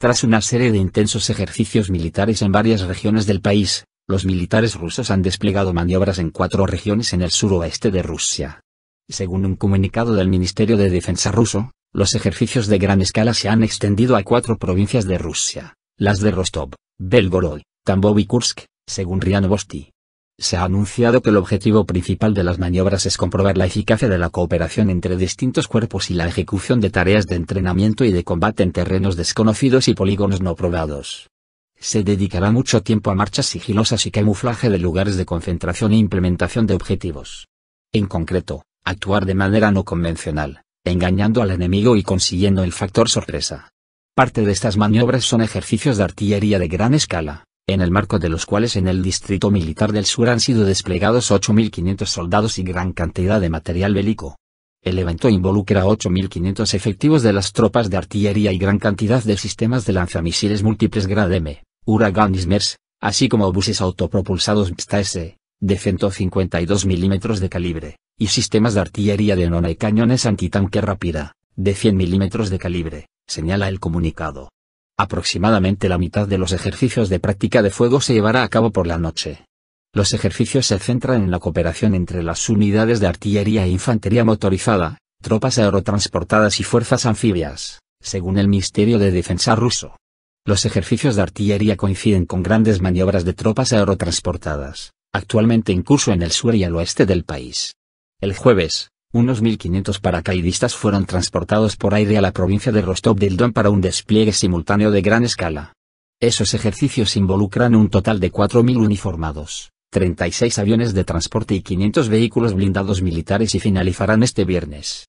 Tras una serie de intensos ejercicios militares en varias regiones del país, los militares rusos han desplegado maniobras en cuatro regiones en el suroeste de Rusia. Según un comunicado del Ministerio de Defensa ruso, los ejercicios de gran escala se han extendido a cuatro provincias de Rusia, las de Rostov, Belgorod, Tambov y Kursk, según Rian Bosti. Se ha anunciado que el objetivo principal de las maniobras es comprobar la eficacia de la cooperación entre distintos cuerpos y la ejecución de tareas de entrenamiento y de combate en terrenos desconocidos y polígonos no probados. Se dedicará mucho tiempo a marchas sigilosas y camuflaje de lugares de concentración e implementación de objetivos. En concreto, actuar de manera no convencional, engañando al enemigo y consiguiendo el factor sorpresa. Parte de estas maniobras son ejercicios de artillería de gran escala, en el marco de los cuales en el Distrito Militar del Sur han sido desplegados 8.500 soldados y gran cantidad de material bélico. El evento involucra 8.500 efectivos de las tropas de artillería y gran cantidad de sistemas de lanzamisiles múltiples Grad M, Uragan y así como buses autopropulsados PSTAS-S, de 152 milímetros de calibre, y sistemas de artillería de nona y cañones antitanque rápida, de 100 milímetros de calibre, señala el comunicado. Aproximadamente la mitad de los ejercicios de práctica de fuego se llevará a cabo por la noche. Los ejercicios se centran en la cooperación entre las unidades de artillería e infantería motorizada, tropas aerotransportadas y fuerzas anfibias, según el Ministerio de Defensa ruso. Los ejercicios de artillería coinciden con grandes maniobras de tropas aerotransportadas, actualmente en curso en el sur y al oeste del país. El jueves, unos 1.500 paracaidistas fueron transportados por aire a la provincia de Rostov del Don para un despliegue simultáneo de gran escala. Esos ejercicios involucran un total de 4.000 uniformados, 36 aviones de transporte y 500 vehículos blindados militares y finalizarán este viernes.